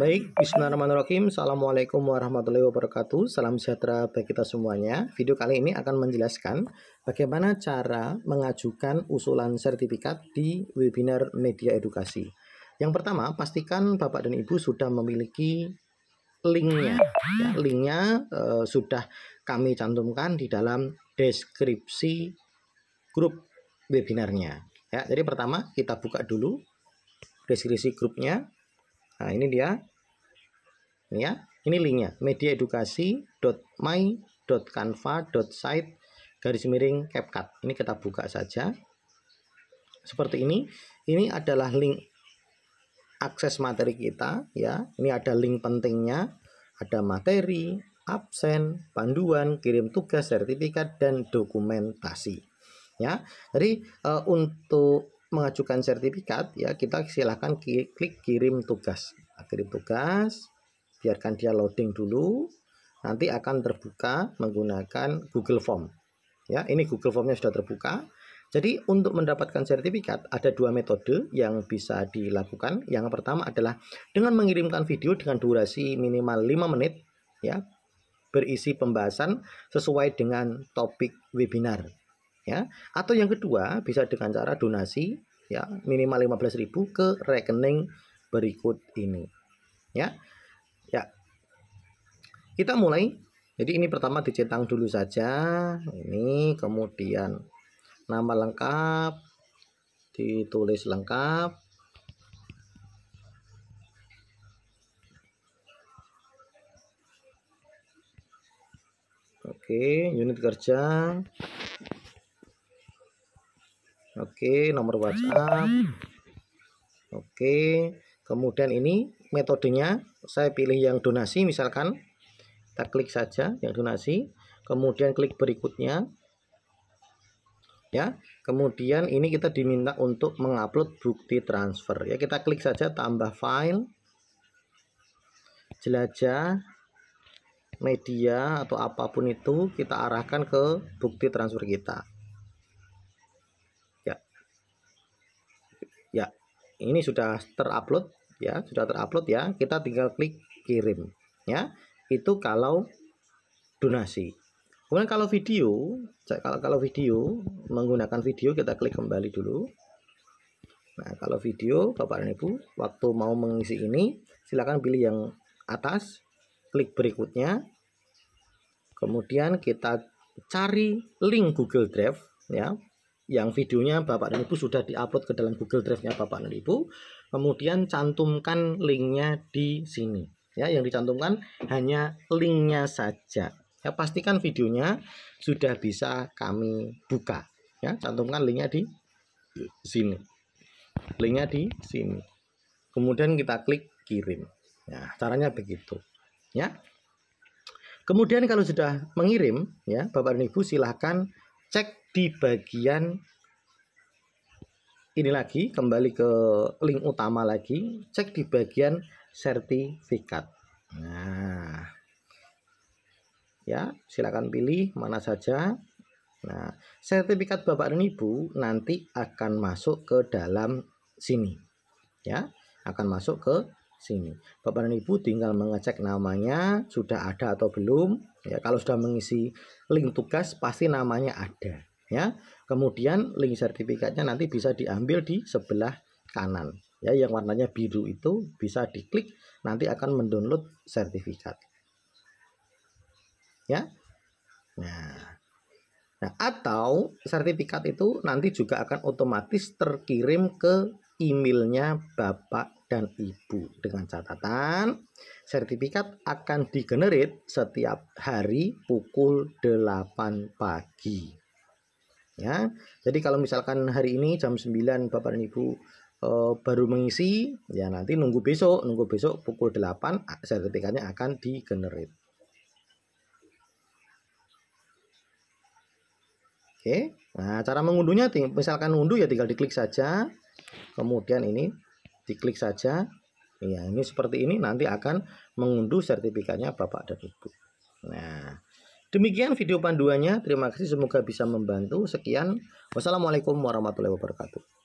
Baik, bismillahirrahmanirrahim. Assalamualaikum warahmatullahi wabarakatuh. Salam sejahtera bagi kita semuanya. Video kali ini akan menjelaskan bagaimana cara mengajukan usulan sertifikat di webinar media edukasi. Yang pertama, pastikan Bapak dan Ibu sudah memiliki linknya. Ya, linknya e, sudah kami cantumkan di dalam deskripsi grup webinarnya. Ya, jadi pertama kita buka dulu deskripsi grupnya. Nah, ini dia ya. Ini linknya mediaedukasi.my.canva.site garis miring CapCut. Ini kita buka saja. Seperti ini. Ini adalah link akses materi kita ya. Ini ada link pentingnya, ada materi, absen, panduan, kirim tugas, sertifikat dan dokumentasi. Ya. Jadi e, untuk mengajukan sertifikat ya kita silahkan klik kirim tugas. Nah, kirim tugas biarkan dia loading dulu nanti akan terbuka menggunakan Google Form ya ini Google Formnya sudah terbuka jadi untuk mendapatkan sertifikat ada dua metode yang bisa dilakukan. Yang pertama adalah dengan mengirimkan video dengan durasi minimal 5 menit ya berisi pembahasan sesuai dengan topik webinar ya. Atau yang kedua bisa dengan cara donasi ya minimal 15.000 ke rekening berikut ini. Ya. Kita mulai. Jadi ini pertama dicentang dulu saja. Ini kemudian nama lengkap ditulis lengkap. Oke, unit kerja. Oke, nomor WhatsApp. Oke, kemudian ini metodenya saya pilih yang donasi misalkan kita klik saja yang donasi kemudian klik berikutnya ya kemudian ini kita diminta untuk mengupload bukti transfer ya kita klik saja tambah file jelajah media atau apapun itu kita arahkan ke bukti transfer kita ya ya ini sudah terupload ya sudah terupload ya kita tinggal klik kirim ya itu kalau donasi. Kemudian kalau video, kalau kalau video menggunakan video kita klik kembali dulu. Nah, kalau video Bapak dan Ibu waktu mau mengisi ini silakan pilih yang atas, klik berikutnya. Kemudian kita cari link Google Drive ya yang videonya Bapak dan Ibu sudah diupload ke dalam Google Drive-nya Bapak dan Ibu. Kemudian cantumkan linknya di sini ya yang dicantumkan hanya linknya saja ya pastikan videonya sudah bisa kami buka ya cantumkan linknya di sini linknya di sini kemudian kita klik kirim ya caranya begitu ya kemudian kalau sudah mengirim ya bapak dan ibu silahkan cek di bagian ini lagi kembali ke link utama lagi cek di bagian sertifikat. Nah, ya silakan pilih mana saja. Nah, sertifikat bapak dan ibu nanti akan masuk ke dalam sini, ya akan masuk ke sini. Bapak dan ibu tinggal mengecek namanya sudah ada atau belum. Ya, kalau sudah mengisi link tugas pasti namanya ada, ya. Kemudian link sertifikatnya nanti bisa diambil di sebelah kanan ya yang warnanya biru itu bisa diklik nanti akan mendownload sertifikat ya nah nah atau sertifikat itu nanti juga akan otomatis terkirim ke emailnya bapak dan ibu dengan catatan sertifikat akan digenerate setiap hari pukul 8 pagi ya jadi kalau misalkan hari ini jam 9 bapak dan ibu Eh, baru mengisi ya nanti nunggu besok nunggu besok pukul 8 sertifikatnya akan di generate oke nah cara mengunduhnya misalkan unduh ya tinggal diklik saja kemudian ini diklik saja ya ini seperti ini nanti akan mengunduh sertifikatnya bapak dan ibu nah Demikian video panduannya. Terima kasih, semoga bisa membantu. Sekian, wassalamualaikum warahmatullahi wabarakatuh.